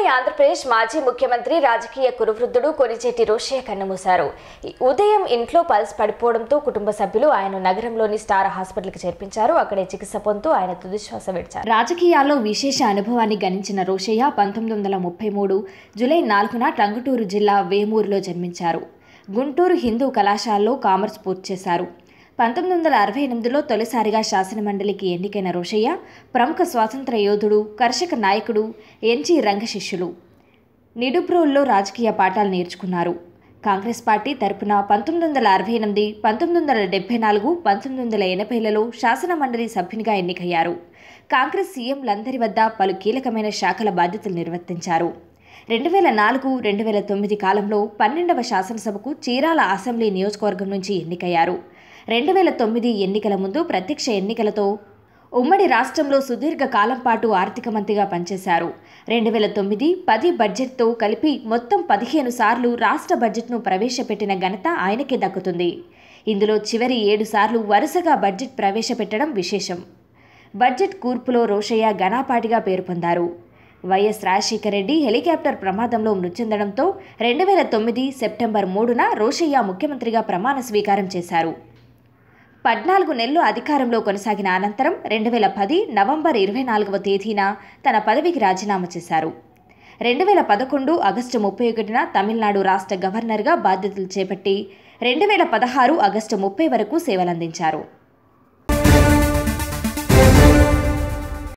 ఉమ్మడి ఆంధ్రప్రదేశ్ మాజీ ముఖ్యమంత్రి రాజకీయ కురువృద్ధుడు కొనిచేటి రోషయ్య కన్నుమూశారు ఉదయం ఇంట్లో పల్స్ పడిపోవడంతో కుటుంబ సభ్యులు ఆయన నగరంలోని స్టార్ హాస్పిటల్కి చేర్పించారు అక్కడే చికిత్స పొందుతూ ఆయన తుదిశ్వాస విడిచారు రాజకీయాల్లో విశేష అనుభవాన్ని గణించిన రోషయ్య పంతొమ్మిది వందల ముప్పై మూడు జూలై నాలుగున టంగుటూరు జిల్లా వేమూరులో జన్మించారు గుంటూరు హిందూ కళాశాలలో కామర్స్ పూర్తి చేశారు పంతొమ్మిది వందల అరవై ఎనిమిదిలో తొలిసారిగా శాసనమండలికి ఎన్నికైన రోషయ్య ప్రముఖ స్వాతంత్ర యోధుడు కర్షక నాయకుడు ఎన్జీ రంగ శిష్యులు నిడుబ్రోల్లో రాజకీయ పాఠాలు నేర్చుకున్నారు కాంగ్రెస్ పార్టీ తరపున పంతొమ్మిది వందల అరవై ఎనిమిది పంతొమ్మిది వందల డెబ్బై నాలుగు పంతొమ్మిది వందల ఎనభైలలో శాసనమండలి సభ్యునిగా ఎన్నికయ్యారు కాంగ్రెస్ సీఎంలందరి వద్ద పలు కీలకమైన శాఖల బాధ్యతలు నిర్వర్తించారు రెండు వేల నాలుగు రెండు వేల తొమ్మిది కాలంలో పన్నెండవ శాసనసభకు చీరాల అసెంబ్లీ నియోజకవర్గం నుంచి ఎన్నికయ్యారు రెండు వేల తొమ్మిది ఎన్నికల ముందు ప్రత్యక్ష ఎన్నికలతో ఉమ్మడి రాష్ట్రంలో సుదీర్ఘ కాలం పాటు ఆర్థిక మంత్రిగా పనిచేశారు రెండు వేల తొమ్మిది పది బడ్జెట్తో కలిపి మొత్తం పదిహేను సార్లు రాష్ట్ర బడ్జెట్ను ప్రవేశపెట్టిన ఘనత ఆయనకే దక్కుతుంది ఇందులో చివరి ఏడు సార్లు వరుసగా బడ్జెట్ ప్రవేశపెట్టడం విశేషం బడ్జెట్ కూర్పులో రోషయ్య ఘనాపాటిగా పేరు పొందారు వైఎస్ రాజశేఖర రెడ్డి హెలికాప్టర్ ప్రమాదంలో మృతిందడంతో రెండు వేల తొమ్మిది సెప్టెంబర్ మూడున రోషయ్య ముఖ్యమంత్రిగా ప్రమాణ స్వీకారం చేశారు పద్నాలుగు నెలలు అధికారంలో కొనసాగిన అనంతరం రెండు వేల పది నవంబర్ ఇరవై నాలుగవ తేదీన తన పదవికి రాజీనామా చేశారు రెండు వేల పదకొండు ఆగస్టు ముప్పై ఒకటిన తమిళనాడు రాష్ట్ర గవర్నర్గా బాధ్యతలు చేపట్టి రెండు వేల పదహారు ఆగస్టు ముప్పై వరకు సేవలందించారు